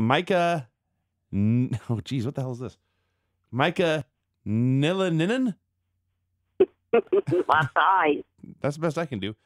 Micah. Oh, geez, what the hell is this? Micah Nilaninen? My thighs. That's the best I can do.